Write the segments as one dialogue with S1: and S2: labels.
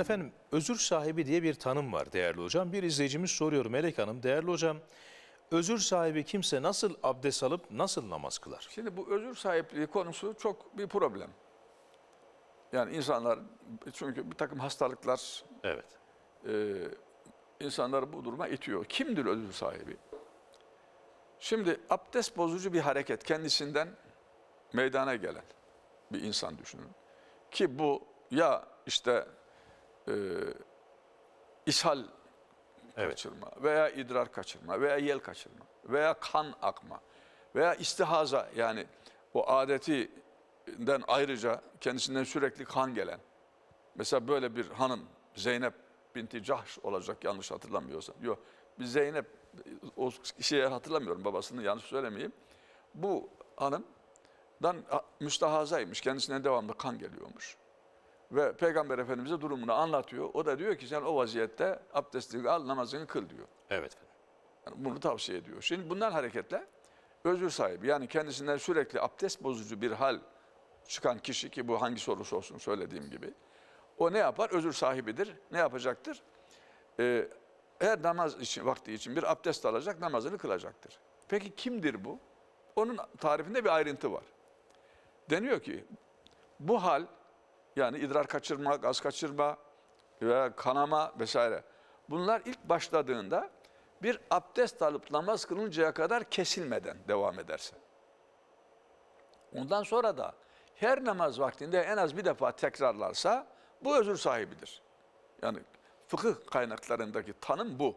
S1: Efendim özür sahibi diye bir tanım var değerli hocam. Bir izleyicimiz soruyor Melek Hanım. Değerli hocam özür sahibi
S2: kimse nasıl abdest alıp nasıl namaz kılar? Şimdi bu özür sahipliği konusu çok bir problem. Yani insanlar çünkü bir takım hastalıklar evet. e, insanları bu duruma itiyor. Kimdir özür sahibi? Şimdi abdest bozucu bir hareket kendisinden meydana gelen bir insan düşünün. Ki bu ya işte e, ishal evet. kaçırma veya idrar kaçırma veya yel kaçırma veya kan akma veya istihaza yani o adetinden ayrıca kendisinden sürekli kan gelen. Mesela böyle bir hanım Zeynep binti Cahş olacak yanlış hatırlamıyorsam. Yok bir Zeynep o kişiye hatırlamıyorum babasını yanlış söylemeyeyim. Bu hanım hanımdan müstahazaymış kendisine devamlı kan geliyormuş. Ve Peygamber Efendimiz'e durumunu anlatıyor. O da diyor ki sen o vaziyette abdestini al namazını kıl diyor. Evet. Yani bunu tavsiye ediyor. Şimdi bundan hareketle özür sahibi yani kendisinden sürekli abdest bozucu bir hal çıkan kişi ki bu hangi sorusu olsun söylediğim gibi. O ne yapar? Özür sahibidir. Ne yapacaktır? Ee, her namaz için, vakti için bir abdest alacak, namazını kılacaktır. Peki kimdir bu? Onun tarifinde bir ayrıntı var. Deniyor ki bu hal yani idrar kaçırma, gaz kaçırma, veya kanama vesaire. Bunlar ilk başladığında bir abdest alıp namaz kılıncaya kadar kesilmeden devam ederse. Ondan sonra da her namaz vaktinde en az bir defa tekrarlarsa bu özür sahibidir. Yani fıkıh kaynaklarındaki tanım bu.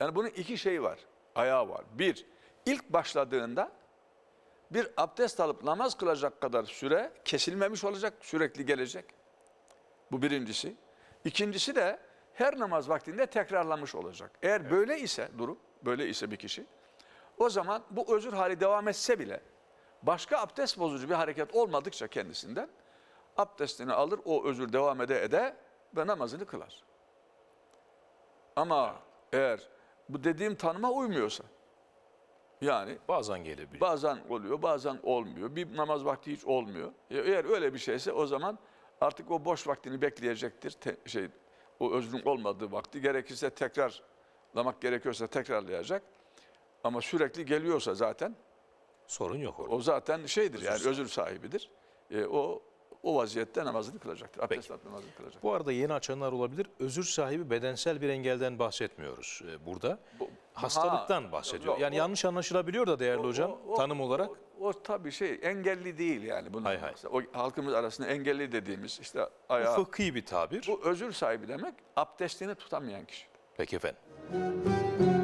S2: Yani bunun iki şeyi var, ayağı var. Bir, ilk başladığında bir abdest alıp namaz kılacak kadar süre kesilmemiş olacak, sürekli gelecek. Bu birincisi. İkincisi de her namaz vaktinde tekrarlamış olacak. Eğer evet. böyle ise durum, böyle ise bir kişi, o zaman bu özür hali devam etse bile başka abdest bozucu bir hareket olmadıkça kendisinden abdestini alır, o özür devam ede ede ve namazını kılar. Ama eğer bu dediğim tanıma uymuyorsa, yani Bazen gelebiliyor. bazen oluyor, bazen olmuyor. Bir namaz vakti hiç olmuyor. Eğer öyle bir şeyse o zaman artık o boş vaktini bekleyecektir. Te- şey o özgün olmadığı vakti gerekirse tekrarlamak gerekiyorsa tekrarlayacak. Ama sürekli geliyorsa zaten Sorun yok orada. o zaten şeydir yani özür sahibidir. E, o o vaziyette namazını kılacaktır. Abdest alıp namazını kılacaktır.
S1: Bu arada yeni açanlar olabilir. Özür sahibi bedensel bir engelden bahsetmiyoruz e, burada. Bu,
S2: Hastalıktan ha, bahsediyor. Yok, yani o,
S1: yanlış anlaşılabiliyor da değerli o, hocam o, tanım olarak.
S2: O, o tabii şey engelli değil yani. hay hay. O halkımız arasında engelli dediğimiz işte ayağı. fıkhi bir tabir. Bu özür sahibi demek abdestini tutamayan kişi. Peki efendim.